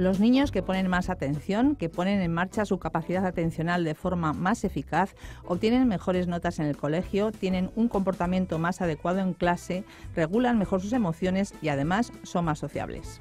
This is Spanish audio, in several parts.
Los niños que ponen más atención, que ponen en marcha su capacidad atencional de forma más eficaz, obtienen mejores notas en el colegio, tienen un comportamiento más adecuado en clase, regulan mejor sus emociones y además son más sociables.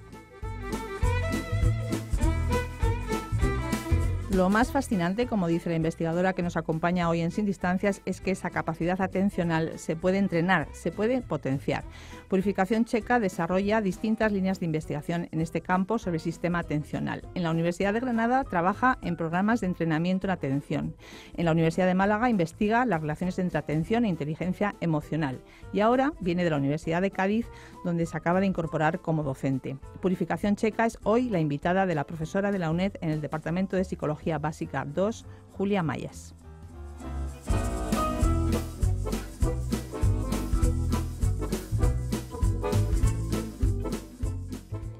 Lo más fascinante, como dice la investigadora que nos acompaña hoy en Sin Distancias, es que esa capacidad atencional se puede entrenar, se puede potenciar. Purificación Checa desarrolla distintas líneas de investigación en este campo sobre el sistema atencional. En la Universidad de Granada trabaja en programas de entrenamiento en atención. En la Universidad de Málaga investiga las relaciones entre atención e inteligencia emocional. Y ahora viene de la Universidad de Cádiz, donde se acaba de incorporar como docente. Purificación Checa es hoy la invitada de la profesora de la UNED en el Departamento de Psicología Básica 2, Julia Mayas.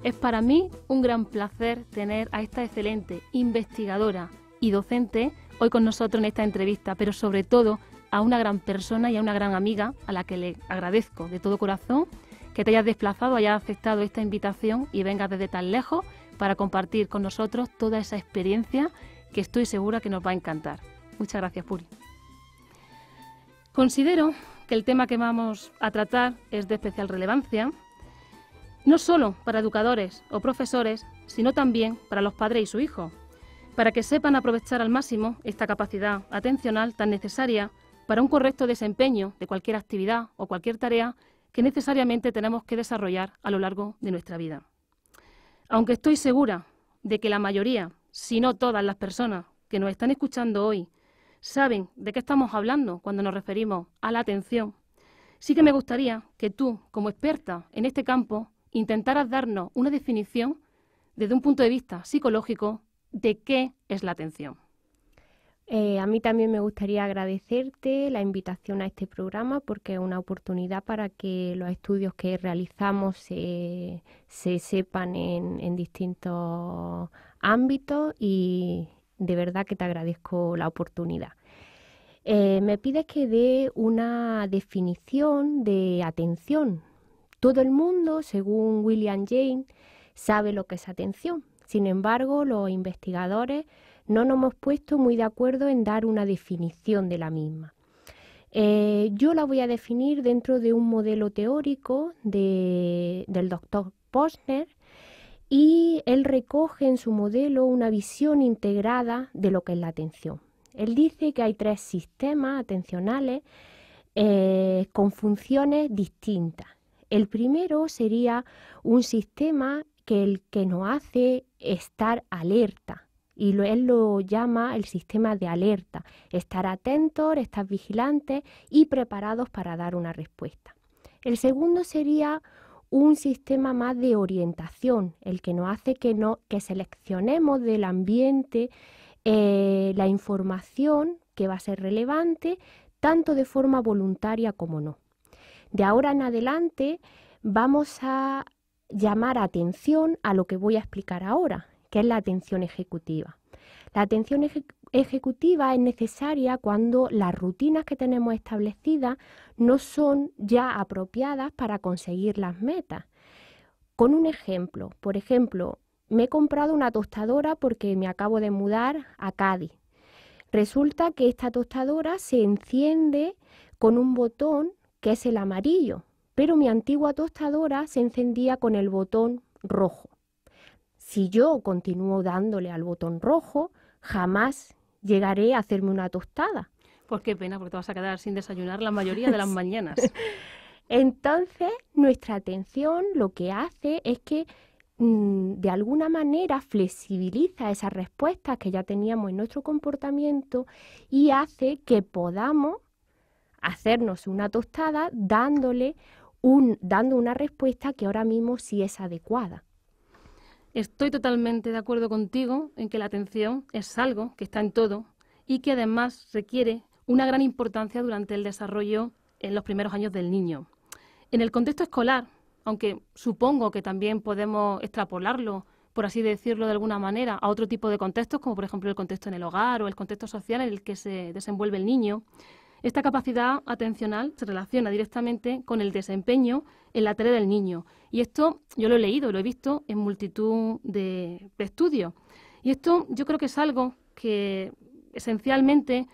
Es para mí un gran placer tener a esta excelente investigadora y docente hoy con nosotros en esta entrevista, pero sobre todo a una gran persona y a una gran amiga a la que le agradezco de todo corazón que te hayas desplazado, hayas aceptado esta invitación y vengas desde tan lejos para compartir con nosotros toda esa experiencia que estoy segura que nos va a encantar. Muchas gracias, Puri. Considero que el tema que vamos a tratar es de especial relevancia, no solo para educadores o profesores, sino también para los padres y sus hijos... para que sepan aprovechar al máximo esta capacidad atencional tan necesaria para un correcto desempeño de cualquier actividad o cualquier tarea que necesariamente tenemos que desarrollar a lo largo de nuestra vida. Aunque estoy segura de que la mayoría si no todas las personas que nos están escuchando hoy saben de qué estamos hablando cuando nos referimos a la atención, sí que me gustaría que tú, como experta en este campo, intentaras darnos una definición desde un punto de vista psicológico de qué es la atención. Eh, a mí también me gustaría agradecerte la invitación a este programa porque es una oportunidad para que los estudios que realizamos se, sepan en distintos ámbito y de verdad que te agradezco la oportunidad. Eh, me pides que dé una definición de atención. Todo el mundo, según William Jane, sabe lo que es atención. Sin embargo, los investigadores no nos hemos puesto muy de acuerdo en dar una definición de la misma. Eh, yo la voy a definir dentro de un modelo teórico del doctor Posner, y él recoge en su modelo una visión integrada de lo que es la atención. Él dice que hay tres sistemas atencionales eh, con funciones distintas. El primero sería un sistema que, el que nos hace estar alerta, y él lo llama el sistema de alerta, estar atentos, estar vigilantes y preparados para dar una respuesta. El segundo sería un sistema más de orientación, el que nos hace que, no, que seleccionemos del ambiente eh, la información que va a ser relevante, tanto de forma voluntaria como no. De ahora en adelante vamos a llamar atención a lo que voy a explicar ahora, que es la atención ejecutiva. La atención ejecutiva es necesaria cuando las rutinas que tenemos establecidas no son ya apropiadas para conseguir las metas. Con un ejemplo, por ejemplo, me he comprado una tostadora porque me acabo de mudar a Cádiz. Resulta que esta tostadora se enciende con un botón que es el amarillo, pero mi antigua tostadora se encendía con el botón rojo. Si yo continúo dándole al botón rojo, jamás llegaré a hacerme una tostada. Pues qué pena, porque te vas a quedar sin desayunar la mayoría de las mañanas. Entonces, nuestra atención lo que hace es que mm, de alguna manera flexibiliza esas respuestas que ya teníamos en nuestro comportamiento y hace que podamos hacernos una tostada dándole un, dando una respuesta que ahora mismo sí es adecuada. Estoy totalmente de acuerdo contigo en que la atención es algo que está en todo y que además requiere una gran importancia durante el desarrollo en los primeros años del niño. En el contexto escolar, aunque supongo que también podemos extrapolarlo, por así decirlo de alguna manera, a otro tipo de contextos, como por ejemplo el contexto en el hogar o el contexto social en el que se desenvuelve el niño, esta capacidad atencional se relaciona directamente con el desempeño en la tarea del niño. Y esto yo lo he leído, lo he visto en multitud de, estudios. Y esto yo creo que es algo que esencialmente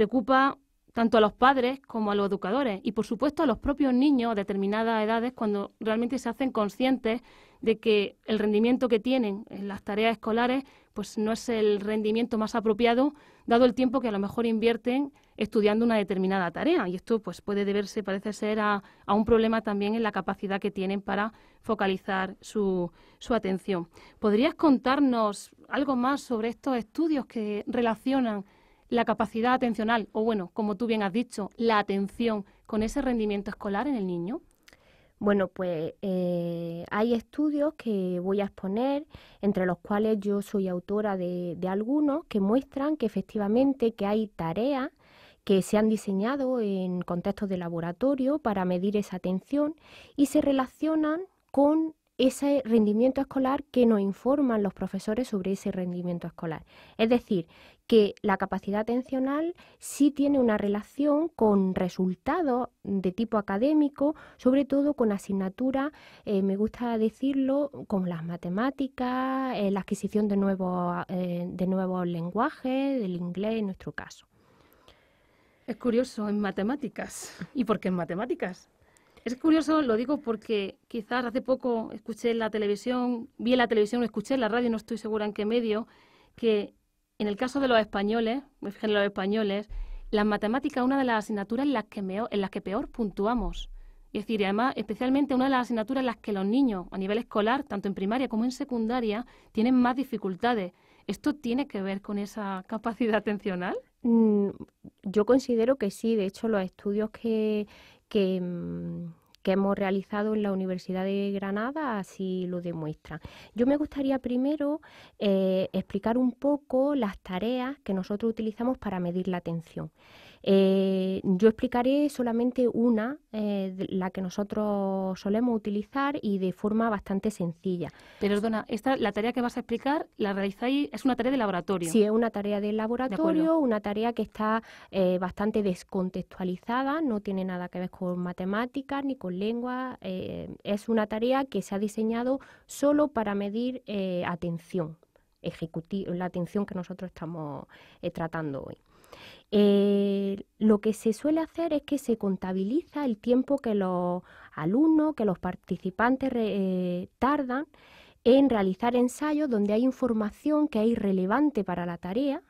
preocupa tanto a los padres como a los educadores y, por supuesto, a los propios niños a determinadas edades cuando realmente se hacen conscientes de que el rendimiento que tienen en las tareas escolares pues no es el rendimiento más apropiado dado el tiempo que a lo mejor invierten estudiando una determinada tarea y esto pues puede deberse parece ser a, a un problema también en la capacidad que tienen para focalizar su, su atención. ¿Podrías contarnos algo más sobre estos estudios que relacionan la capacidad atencional, o bueno, como tú bien has dicho, la atención con ese rendimiento escolar en el niño? Bueno, pues eh, hay estudios que voy a exponer, entre los cuales yo soy autora de, de algunos, que muestran que efectivamente que hay tareas que se han diseñado en contextos de laboratorio para medir esa atención y se relacionan con ese rendimiento escolar que nos informan los profesores sobre ese rendimiento escolar. Es decir, que la capacidad atencional sí tiene una relación con resultados de tipo académico, sobre todo con asignaturas, eh, me gusta decirlo, como las matemáticas, eh, la adquisición de eh, nuevos, de lenguajes, del inglés en nuestro caso. Es curioso en matemáticas. ¿Y por qué en matemáticas? Es curioso, lo digo porque quizás hace poco escuché en la televisión, vi en la televisión, escuché en la radio, no estoy segura en qué medio, que en el caso de los españoles, me los españoles, las matemáticas es una de las asignaturas en las que, en las que peor puntuamos. Es decir, además, especialmente una de las asignaturas en las que los niños, a nivel escolar, tanto en primaria como en secundaria, tienen más dificultades. ¿Esto tiene que ver con esa capacidad atencional? Mm, yo considero que sí. De hecho, los estudios que, mm, que hemos realizado en la Universidad de Granada así lo demuestran. Yo me gustaría primero eh, explicar un poco las tareas que nosotros utilizamos para medir la atención. Eh, yo explicaré solamente una, eh, la que nosotros solemos utilizar y de forma bastante sencilla. Perdona, esta, la tarea que vas a explicar la realizáis, es una tarea de laboratorio. Sí, es una tarea de laboratorio, una tarea que está eh, bastante descontextualizada, no tiene nada que ver con matemáticas ni con lengua, eh, es una tarea que se ha diseñado solo para medir atención, la atención que nosotros estamos tratando hoy. Eh, lo que se suele hacer es que se contabiliza el tiempo que los alumnos, que los participantes eh, tardan en realizar ensayos donde hay información que es relevante para la tarea,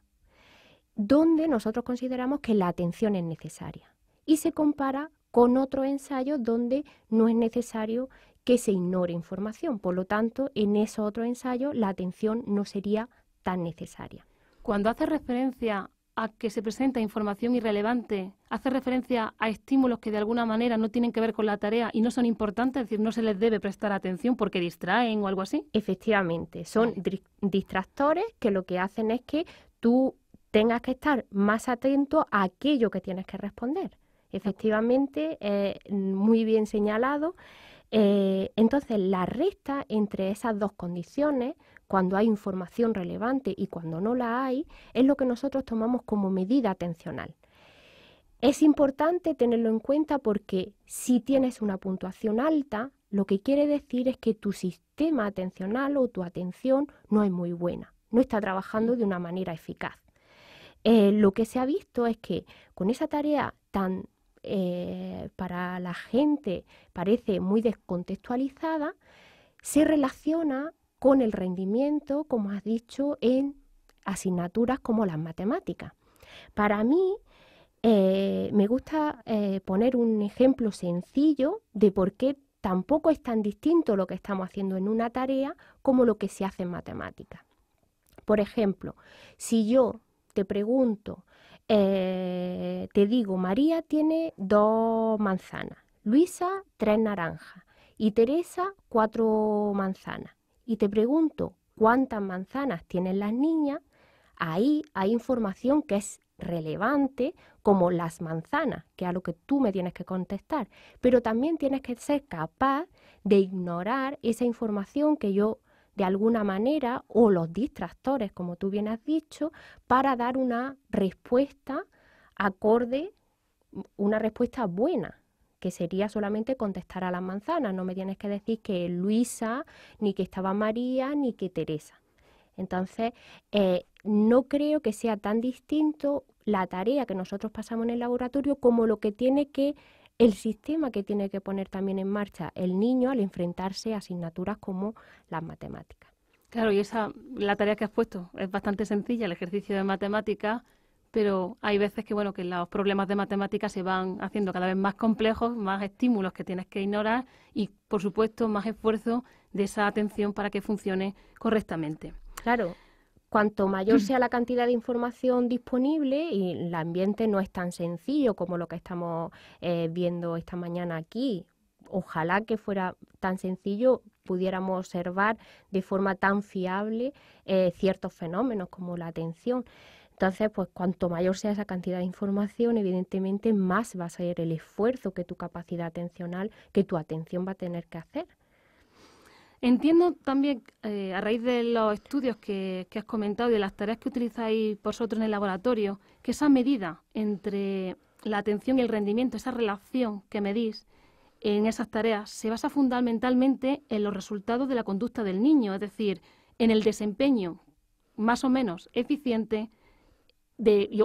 donde nosotros consideramos que la atención es necesaria. Y se compara con otro ensayo donde no es necesario que se ignore información. Por lo tanto, en ese otro ensayo la atención no sería tan necesaria. Cuando hace referencia a que se presenta información irrelevante, hace referencia a estímulos que de alguna manera no tienen que ver con la tarea y no son importantes, es decir, no se les debe prestar atención porque distraen o algo así. Efectivamente, son distractores que lo que hacen es que tú tengas que estar más atento a aquello que tienes que responder. Efectivamente, eh, muy bien señalado. Eh, entonces, la resta entre esas dos condiciones cuando hay información relevante y cuando no la hay, es lo que nosotros tomamos como medida atencional. Es importante tenerlo en cuenta porque si tienes una puntuación alta, lo que quiere decir es que tu sistema atencional o tu atención no es muy buena, no está trabajando de una manera eficaz. Eh, lo que se ha visto es que con esa tarea tan eh, para la gente parece muy descontextualizada, se relaciona con el rendimiento, como has dicho, en asignaturas como las matemáticas. Para mí, eh, me gusta eh, poner un ejemplo sencillo de por qué tampoco es tan distinto lo que estamos haciendo en una tarea como lo que se hace en matemáticas. Por ejemplo, si yo te pregunto, eh, te digo, María tiene dos manzanas, Luisa tres naranjas y Teresa cuatro manzanas y te pregunto cuántas manzanas tienen las niñas, ahí hay información que es relevante como las manzanas, que es a lo que tú me tienes que contestar, pero también tienes que ser capaz de ignorar esa información que yo de alguna manera o los distractores, como tú bien has dicho, para dar una respuesta acorde, una respuesta buena que sería solamente contestar a las manzanas. No me tienes que decir que Luisa, ni que estaba María, ni que Teresa. Entonces, eh, no creo que sea tan distinto la tarea que nosotros pasamos en el laboratorio como lo que tiene que el sistema que tiene que poner también en marcha el niño al enfrentarse a asignaturas como las matemáticas. Claro, y esa la tarea que has puesto es bastante sencilla, el ejercicio de matemáticas pero hay veces que, bueno, que los problemas de matemáticas se van haciendo cada vez más complejos, más estímulos que tienes que ignorar y, por supuesto, más esfuerzo de esa atención para que funcione correctamente. Claro. Cuanto mayor sea la cantidad de información disponible, y el ambiente no es tan sencillo como lo que estamos eh, viendo esta mañana aquí, ojalá que fuera tan sencillo pudiéramos observar de forma tan fiable eh, ciertos fenómenos como la atención. Entonces, pues cuanto mayor sea esa cantidad de información, evidentemente más va a ser el esfuerzo que tu capacidad atencional, que tu atención va a tener que hacer. Entiendo también, eh, a raíz de los estudios que, que, has comentado y de las tareas que utilizáis vosotros en el laboratorio, que esa medida entre la atención y el rendimiento, esa relación que medís en esas tareas, se basa fundamentalmente en los resultados de la conducta del niño, es decir, en el desempeño más o menos eficiente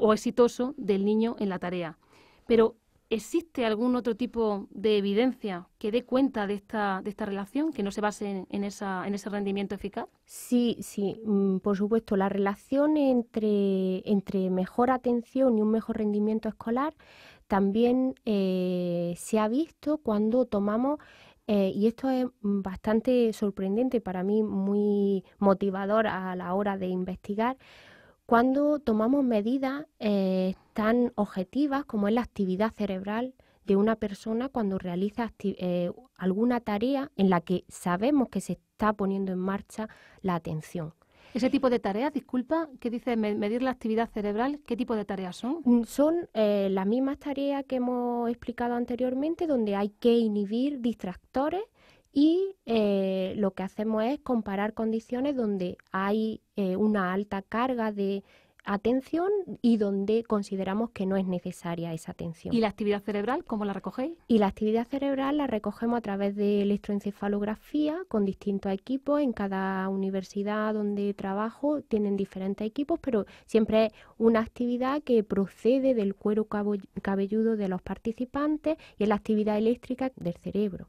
o exitoso del niño en la tarea. Pero ¿existe algún otro tipo de evidencia que dé cuenta de esta, de esta relación, que no se base en, esa, en ese rendimiento eficaz? Sí, sí, mm, por supuesto. La relación entre, mejor atención y un mejor rendimiento escolar también eh, se ha visto cuando tomamos eh, y esto es mm, bastante sorprendente para mí, muy motivador a la hora de investigar, cuando tomamos medidas eh, tan objetivas como es la actividad cerebral de una persona cuando realiza eh, alguna tarea en la que sabemos que se está poniendo en marcha la atención. Ese tipo de tareas, disculpa, que dice medir la actividad cerebral, ¿qué tipo de tareas son? Mm, son eh, las mismas tareas que hemos explicado anteriormente, donde hay que inhibir distractores y eh, lo que hacemos es comparar condiciones donde hay eh, una alta carga de atención y donde consideramos que no es necesaria esa atención. ¿Y la actividad cerebral cómo la recogéis? Y la actividad cerebral la recogemos a través de electroencefalografía con distintos equipos. En cada universidad donde trabajo tienen diferentes equipos, pero siempre es una actividad que procede del cuero cabelludo de los participantes y es la actividad eléctrica del cerebro.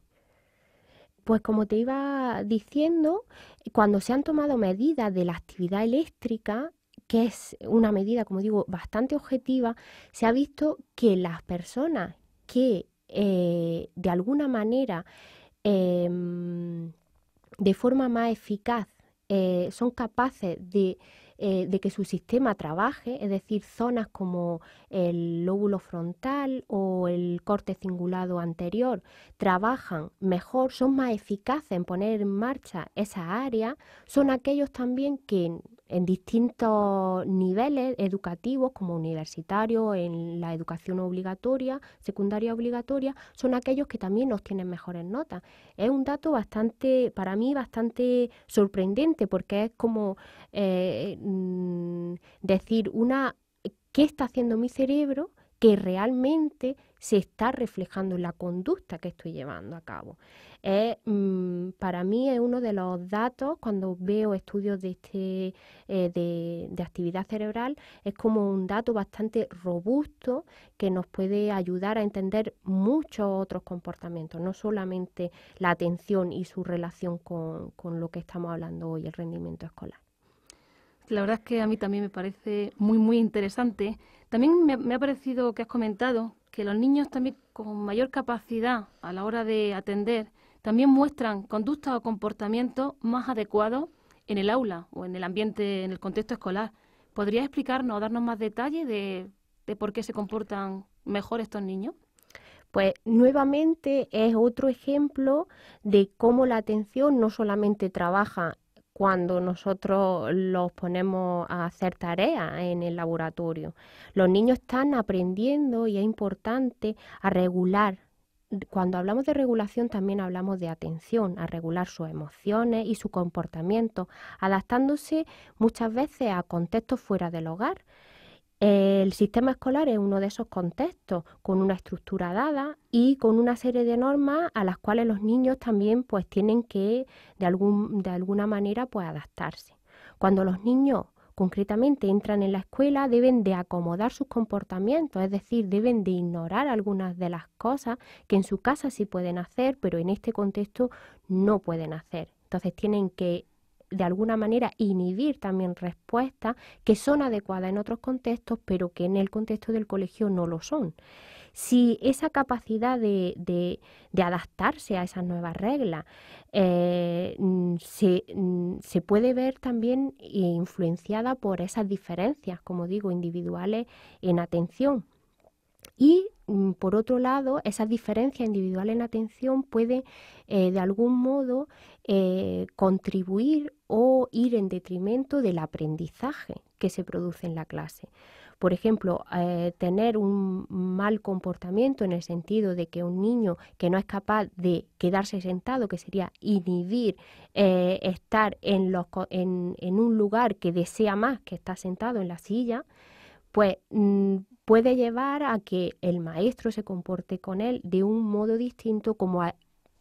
Pues como te iba diciendo, cuando se han tomado medidas de la actividad eléctrica, que es una medida, como digo, bastante objetiva, se ha visto que las personas que eh, de alguna manera, em, de forma más eficaz, eh, son capaces de eh, de que su sistema trabaje, es decir, zonas como el lóbulo frontal o el corte cingulado anterior trabajan mejor, son más eficaces en poner en marcha esa área, son aquellos también que en distintos niveles educativos, como universitarios, en la educación obligatoria, secundaria obligatoria, son aquellos que también nos tienen mejores notas. Es un dato bastante, para mí, bastante sorprendente, porque es como eh, mm, decir una qué está haciendo mi cerebro que realmente se está reflejando en la conducta que estoy llevando a cabo. Mm, para mí es uno de los datos, cuando veo estudios de, este, eh, de, actividad cerebral, es como un dato bastante robusto que nos puede ayudar a entender muchos otros comportamientos, no solamente la atención y su relación con, con lo que estamos hablando hoy, el rendimiento escolar. La verdad es que a mí también me parece muy, muy interesante también me, ha parecido que has comentado que los niños también con mayor capacidad a la hora de atender también muestran conductas o comportamientos más adecuados en el aula o en el ambiente, en el contexto escolar. ¿Podrías explicarnos, o darnos más detalle de, de por qué se comportan mejor estos niños? Pues nuevamente es otro ejemplo de cómo la atención no solamente trabaja cuando nosotros los ponemos a hacer tareas en el laboratorio. Los niños están aprendiendo y es importante a regular cuando hablamos de regulación también hablamos de atención, a regular sus emociones y su comportamiento, adaptándose muchas veces a contextos fuera del hogar. El sistema escolar es uno de esos contextos, con una estructura dada y con una serie de normas a las cuales los niños también pues tienen que de, algún, de alguna manera pues adaptarse. Cuando los niños concretamente entran en la escuela deben de acomodar sus comportamientos, es decir, deben de ignorar algunas de las cosas que en su casa sí pueden hacer, pero en este contexto no pueden hacer. Entonces tienen que de alguna manera inhibir también respuestas que son adecuadas en otros contextos, pero que en el contexto del colegio no lo son. Si esa capacidad de, adaptarse a esas nuevas reglas eh, mm, se, mm, se, puede ver también influenciada por esas diferencias, como digo, individuales en atención. Y mm, por otro lado, esas diferencias individuales en atención pueden eh, de algún modo eh, contribuir o ir en detrimento del aprendizaje que se produce en la clase. Por ejemplo, eh, tener un mal comportamiento en el sentido de que un niño que no es capaz de quedarse sentado, que sería inhibir estar en, en, un lugar que desea más que estar sentado en la silla, pues mm, puede llevar a que el maestro se comporte con él de un modo distinto como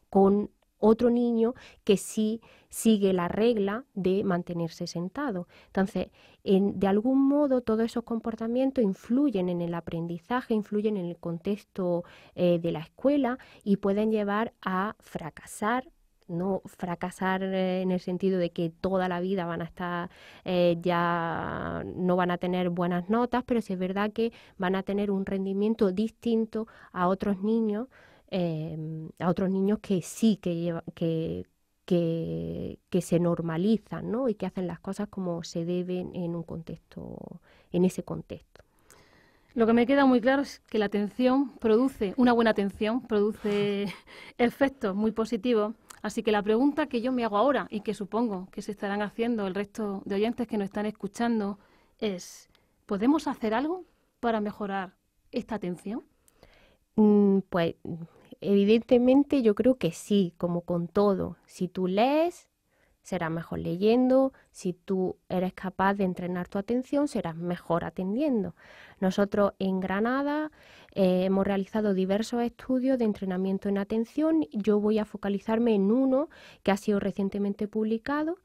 con otro niño que sí sigue la regla de mantenerse sentado. Entonces, de algún modo, todos esos comportamientos influyen en el aprendizaje, influyen en el contexto eh, de la escuela y pueden llevar a fracasar no fracasar eh, en el sentido de que toda la vida van a estar eh, no van a tener buenas notas, pero sí es verdad que van a tener un rendimiento distinto a otros niños, em, a otros niños que sí que que, que, se normalizan ¿no? y que hacen las cosas como se deben en un contexto, en ese contexto. Lo que me queda muy claro es que la atención produce, una buena atención produce efectos muy positivos Así que la pregunta que yo me hago ahora y que supongo que se estarán haciendo el resto de oyentes que nos están escuchando es, ¿podemos hacer algo para mejorar esta atención? Mm, pues evidentemente yo creo que sí, como con todo. Si tú lees, serás mejor leyendo, si tú eres capaz de entrenar tu atención, serás mejor atendiendo. Nosotros en Granada eh, hemos realizado diversos estudios de entrenamiento en atención. Yo voy a focalizarme en uno que ha sido recientemente publicado,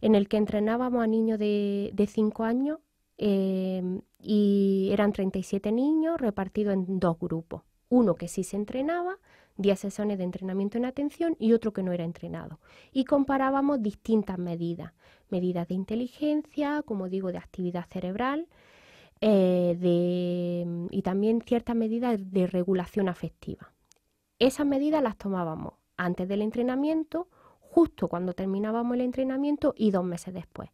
en el que entrenábamos a niños de 5 años eh, y eran 37 niños repartidos en dos grupos. Uno que sí se entrenaba 10 sesiones de entrenamiento en atención y otro que no era entrenado. Y comparábamos distintas medidas, medidas de inteligencia, como digo, de actividad cerebral eh, y también ciertas medidas de regulación afectiva. Esas medidas las tomábamos antes del entrenamiento, justo cuando terminábamos el entrenamiento y dos meses después.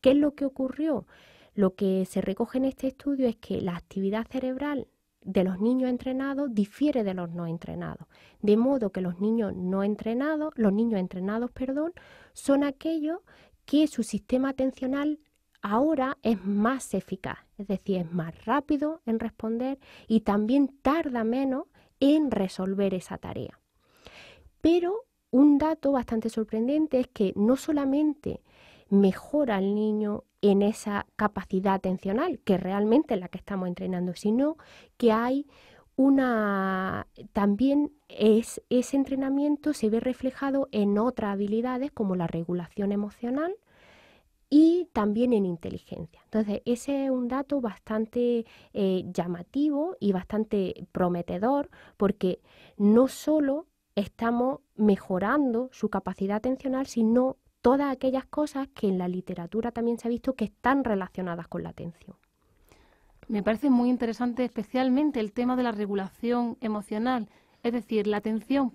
¿Qué es lo que ocurrió? Lo que se recoge en este estudio es que la actividad cerebral de los niños entrenados difiere de los no entrenados, de modo que los niños no entrenados, los niños entrenados, perdón, son aquellos que su sistema atencional ahora es más eficaz, es decir, es más rápido en responder y también tarda menos en resolver esa tarea. Pero un dato bastante sorprendente es que no solamente mejora el niño en esa capacidad atencional, que realmente es la que estamos entrenando, sino que hay una también es ese entrenamiento se ve reflejado en otras habilidades como la regulación emocional y también en inteligencia. Entonces, ese es un dato bastante eh, llamativo y bastante prometedor porque no solo estamos mejorando su capacidad atencional, sino todas aquellas cosas que en la literatura también se ha visto que están relacionadas con la atención. Me parece muy interesante especialmente el tema de la regulación emocional, es decir, la atención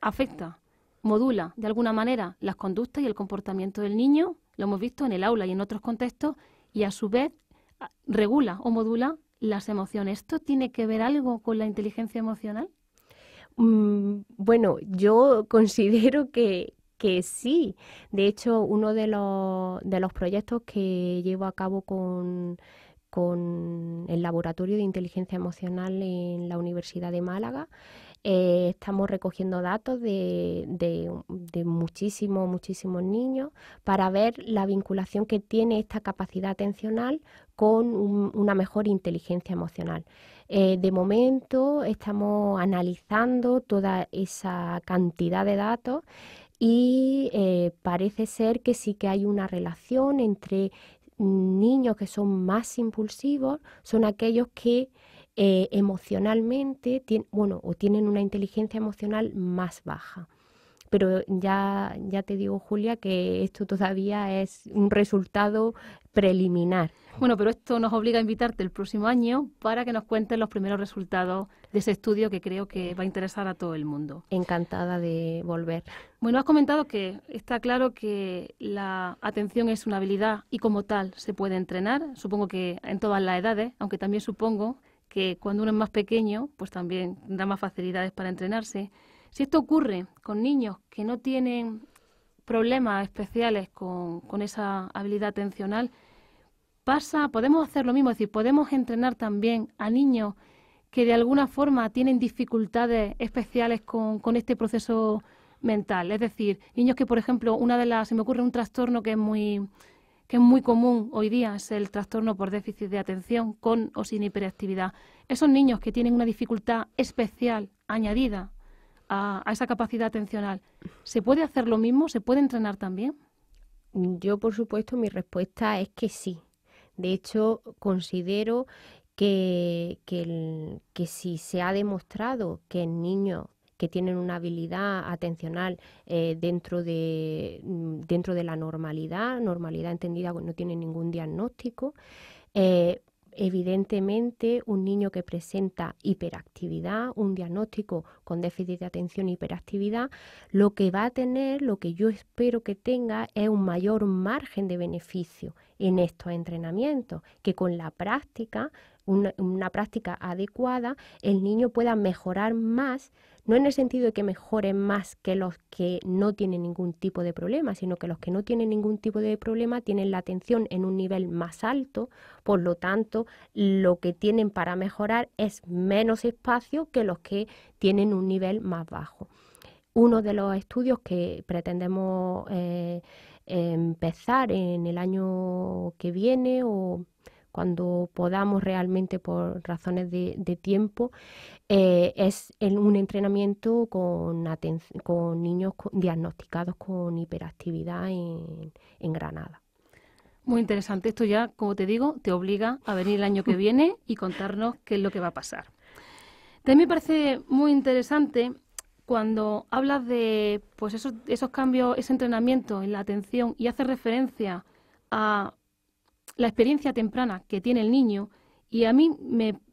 afecta, modula de alguna manera las conductas y el comportamiento del niño, lo hemos visto en el aula y en otros contextos, y a su vez regula o modula las emociones. ¿Esto tiene que ver algo con la inteligencia emocional? Mm, bueno, yo considero que, que sí. De hecho, uno de los, proyectos que llevo a cabo con, el Laboratorio de Inteligencia Emocional en la Universidad de Málaga. Eh, estamos recogiendo datos de, muchísimos, muchísimos niños para ver la vinculación que tiene esta capacidad atencional con una mejor inteligencia emocional. Eh, de momento estamos analizando toda esa cantidad de datos y eh, parece ser que sí que hay una relación entre niños que son más impulsivos, son aquellos que eh, emocionalmente, tienen, bueno, o tienen una inteligencia emocional más baja. Pero ya, ya te digo, Julia, que esto todavía es un resultado preliminar. Bueno, pero esto nos obliga a invitarte el próximo año para que nos cuentes los primeros resultados de ese estudio que creo que va a interesar a todo el mundo. Encantada de volver. Bueno, has comentado que está claro que la atención es una habilidad y como tal se puede entrenar, supongo que en todas las edades, aunque también supongo que cuando uno es más pequeño, pues también da más facilidades para entrenarse. Si esto ocurre con niños que no tienen problemas especiales con, con esa habilidad atencional, pasa, podemos hacer lo mismo, es decir, podemos entrenar también a niños que de alguna forma tienen dificultades especiales con, con este proceso mental. Es decir, niños que, por ejemplo, una de las, se me ocurre un trastorno que es muy que es muy común hoy día, es el trastorno por déficit de atención con o sin hiperactividad. Esos niños que tienen una dificultad especial añadida a, a esa capacidad atencional, ¿se puede hacer lo mismo? ¿Se puede entrenar también? Yo, por supuesto, mi respuesta es que sí. De hecho, considero que, que, si se ha demostrado que en niños que tienen una habilidad atencional eh, dentro, de, mm, dentro de la normalidad, normalidad entendida, no tienen ningún diagnóstico, eh, Evidentemente, un niño que presenta hiperactividad, un diagnóstico con déficit de atención y hiperactividad, lo que va a tener, lo que yo espero que tenga, es un mayor margen de beneficio en estos entrenamientos, que con la práctica, una práctica adecuada, el niño pueda mejorar más no en el sentido de que mejoren más que los que no tienen ningún tipo de problema, sino que los que no tienen ningún tipo de problema tienen la atención en un nivel más alto, por lo tanto, lo que tienen para mejorar es menos espacio que los que tienen un nivel más bajo. Uno de los estudios que pretendemos eh, empezar en el año que viene o cuando podamos realmente por razones de, tiempo, eh, es en un entrenamiento con, niños diagnosticados con hiperactividad en, Granada. Muy interesante. Esto ya, como te digo, te obliga a venir el año que viene y contarnos qué es lo que va a pasar. También me parece muy interesante cuando hablas de pues esos, esos cambios, ese entrenamiento en la atención y hace referencia a la experiencia temprana que tiene el niño y a mí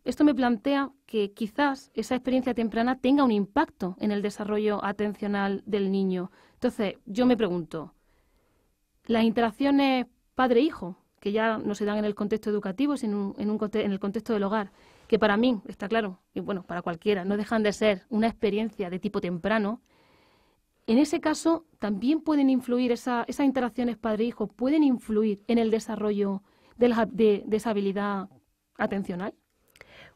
esto me plantea que quizás esa experiencia temprana tenga un impacto en el desarrollo atencional del niño. Entonces, yo me pregunto, las interacciones padre-hijo, que ya no se dan en el contexto educativo, sino en, el contexto del hogar, que para mí, está claro, y bueno, para cualquiera, no dejan de ser una experiencia de tipo temprano, en ese caso también pueden influir, esa, esas interacciones padre-hijo pueden influir en el desarrollo de, la, esa habilidad atencional?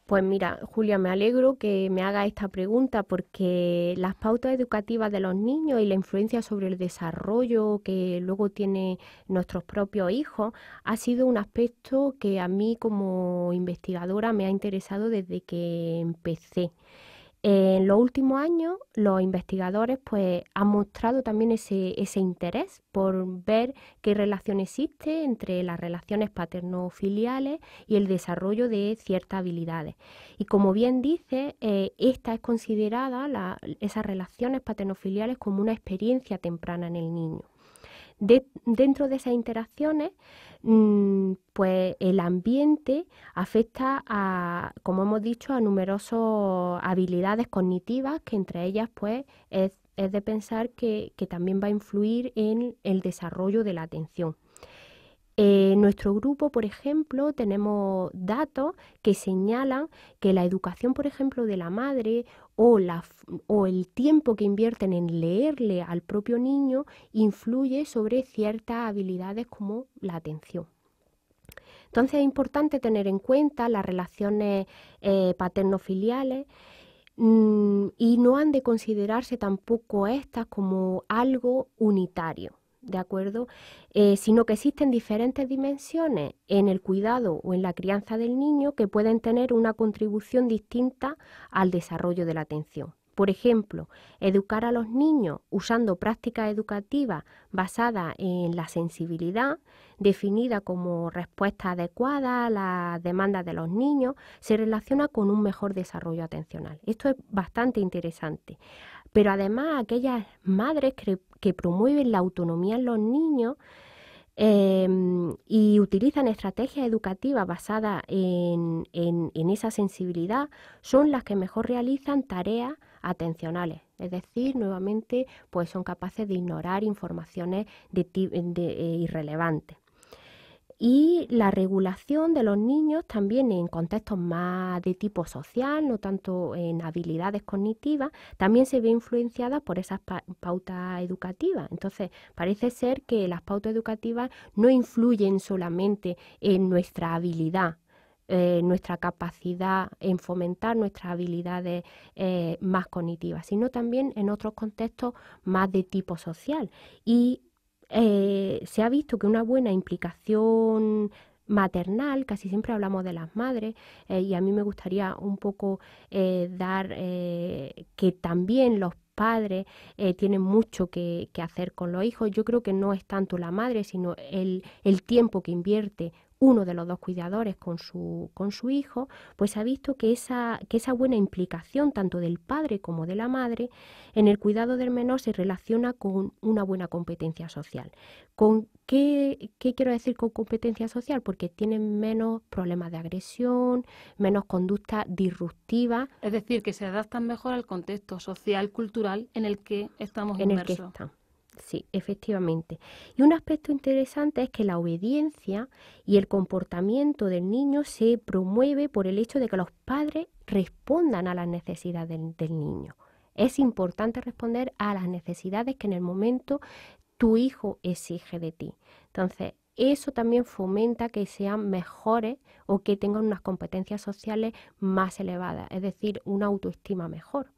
Pues mira, Julia, me alegro que me haga esta pregunta porque las pautas educativas de los niños y la influencia sobre el desarrollo que luego tienen nuestros propios hijos ha sido un aspecto que a mí como investigadora me ha interesado desde que empecé. En los últimos años, los investigadores pues, han mostrado también ese, interés por ver qué relación existe entre las relaciones paterno-filiales y el desarrollo de ciertas habilidades. Y como bien dice, eh, esta es considerada, esas relaciones paterno-filiales, como una experiencia temprana en el niño dentro de esas interacciones, mm, pues el ambiente afecta a, como hemos dicho, a numerosas habilidades cognitivas, que entre ellas, pues, es, de pensar que también va a influir en el desarrollo de la atención. Eh, en nuestro grupo, por ejemplo, tenemos datos que señalan que la educación, por ejemplo, de la madre o, el tiempo que invierten en leerle al propio niño influye sobre ciertas habilidades como la atención. Entonces es importante tener en cuenta las relaciones eh, paterno-filiales mm, y no han de considerarse tampoco estas como algo unitario. ¿de acuerdo? Eh, sino que existen diferentes dimensiones en el cuidado o en la crianza del niño que pueden tener una contribución distinta al desarrollo de la atención. Por ejemplo, educar a los niños usando prácticas educativas basadas en la sensibilidad, definida como respuesta adecuada a las demandas de los niños, se relaciona con un mejor desarrollo atencional. Esto es bastante interesante. Pero además aquellas madres que, promueven la autonomía en los niños em, y utilizan estrategias educativas basadas en, esa sensibilidad son las que mejor realizan tareas atencionales. Es decir, nuevamente, pues son capaces de ignorar informaciones de, eh, irrelevantes y la regulación de los niños también en contextos más de tipo social, no tanto en habilidades cognitivas, también se ve influenciada por esas pautas educativas. Entonces, parece ser que las pautas educativas no influyen solamente en nuestra habilidad eh, nuestra capacidad en fomentar nuestras habilidades eh, más cognitivas, sino también en otros contextos más de tipo social. Y eh, se ha visto que una buena implicación maternal, casi siempre hablamos de las madres eh, y a mí me gustaría un poco eh, dar que también los padres tienen mucho que, que, hacer con los hijos. Yo creo que no es tanto la madre, sino el, el tiempo que invierte uno de los dos cuidadores con su, con su hijo, pues ha visto que esa, que esa buena implicación tanto del padre como de la madre en el cuidado del menor se relaciona con una buena competencia social. ¿Con qué, qué quiero decir con competencia social? Porque tienen menos problemas de agresión, menos conducta disruptiva. Es decir, que se adaptan mejor al contexto social, cultural en el que estamos en El Sí, efectivamente. Y un aspecto interesante es que la obediencia y el comportamiento del niño se promueve por el hecho de que los padres respondan a las necesidades del, niño. Es importante responder a las necesidades que en el momento tu hijo exige de ti. Entonces, eso también fomenta que sean mejores o que tengan unas competencias sociales más elevadas, es decir, una autoestima mejor.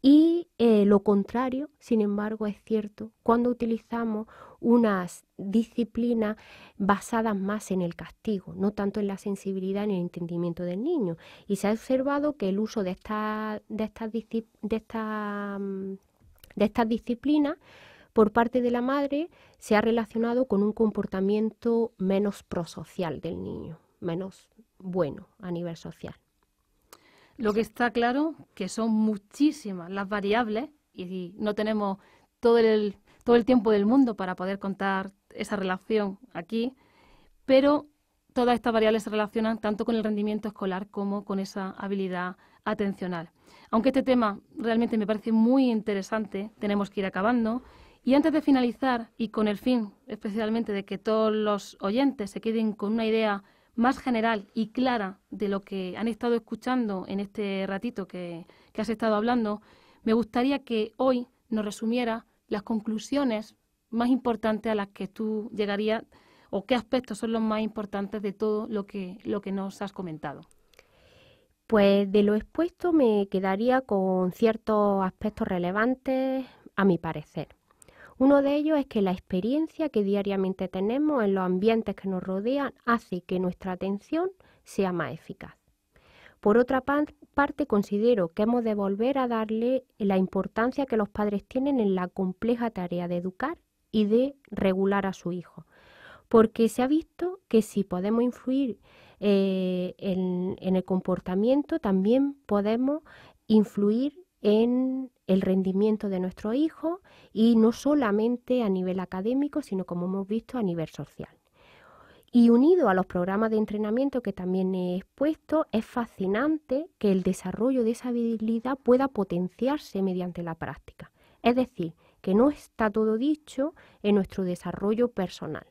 Y eh, lo contrario, sin embargo, es cierto cuando utilizamos unas disciplinas basadas más en el castigo, no tanto en la sensibilidad, en el entendimiento del niño. Y se ha observado que el uso de estas mm, de estas de disciplinas por parte de la madre se ha relacionado con un comportamiento menos prosocial del niño, menos bueno a nivel social. Lo que está claro que son muchísimas las variables y no tenemos todo el, todo el tiempo del mundo para poder contar esa relación aquí, pero todas estas variables se relacionan tanto con el rendimiento escolar como con esa habilidad atencional. Aunque este tema realmente me parece muy interesante, tenemos que ir acabando. Y antes de finalizar, y con el fin especialmente de que todos los oyentes se queden con una idea más general y clara de lo que han estado escuchando en este ratito que, has estado hablando, me gustaría que hoy nos resumiera las conclusiones más importantes a las que tú llegarías o qué aspectos son los más importantes de todo lo que, lo que nos has comentado. Pues de lo expuesto me quedaría con ciertos aspectos relevantes, a mi parecer. Uno de ellos es que la experiencia que diariamente tenemos en los ambientes que nos rodean hace que nuestra atención sea más eficaz. Por otra parte, considero que hemos de volver a darle la importancia que los padres tienen en la compleja tarea de educar y de regular a su hijo, porque se ha visto que si podemos influir eh, en, en el comportamiento, también podemos influir en el rendimiento de nuestro hijos y no solamente a nivel académico, sino como hemos visto a nivel social. Y unido a los programas de entrenamiento que también he expuesto, es fascinante que el desarrollo de esa habilidad pueda potenciarse mediante la práctica. Es decir, que no está todo dicho en nuestro desarrollo personal.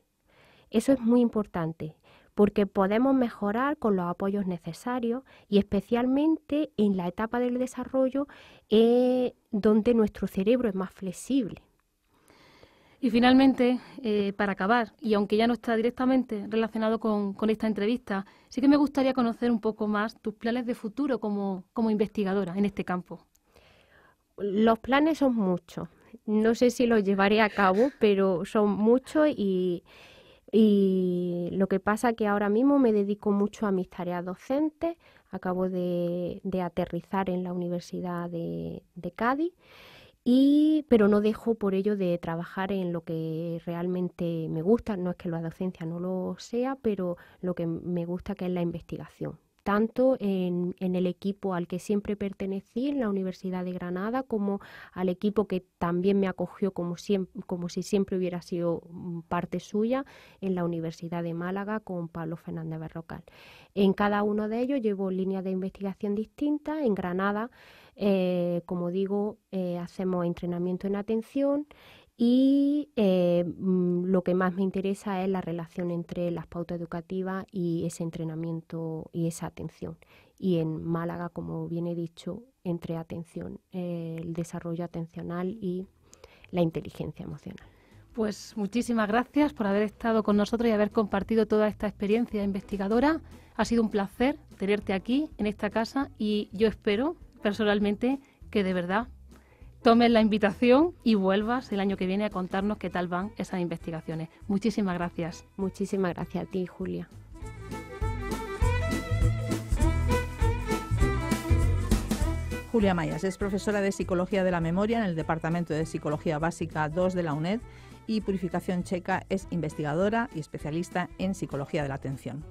Eso es muy importante porque podemos mejorar con los apoyos necesarios y especialmente en la etapa del desarrollo eh, donde nuestro cerebro es más flexible. Y finalmente, eh, para acabar, y aunque ya no está directamente relacionado con, esta entrevista, sí que me gustaría conocer un poco más tus planes de futuro como, como investigadora en este campo. Los planes son muchos. No sé si los llevaré a cabo, pero son muchos y y lo que pasa que ahora mismo me dedico mucho a mis tareas docentes. Acabo de, aterrizar en la Universidad de, de Cádiz. Y, pero no dejo por ello de trabajar en lo que realmente me gusta. No es que la docencia no lo sea, pero lo que me gusta que es la investigación tanto en, el equipo al que siempre pertenecí en la Universidad de Granada como al equipo que también me acogió como, si siempre hubiera sido mm, parte suya en la Universidad de Málaga con Pablo Fernández Berrocal. En cada uno de ellos llevo líneas de investigación distintas. En Granada, eh, como digo, eh, hacemos entrenamiento en atención y eh, mm, lo que más me interesa es la relación entre las pautas educativas y ese entrenamiento y esa atención. Y en Málaga, como bien he dicho, entre atención, eh, el desarrollo atencional y la inteligencia emocional. Pues muchísimas gracias por haber estado con nosotros y haber compartido toda esta experiencia investigadora. Ha sido un placer tenerte aquí, en esta casa, y yo espero personalmente que de verdad tomes la invitación y vuelvas el año que viene a contarnos qué tal van esas investigaciones. Muchísimas gracias. Muchísimas gracias a ti, Julia. Julia Mayas es profesora de Psicología de la Memoria en el Departamento de Psicología Básica 2 de la UNED y Purificación Checa es investigadora y especialista en Psicología de la Atención.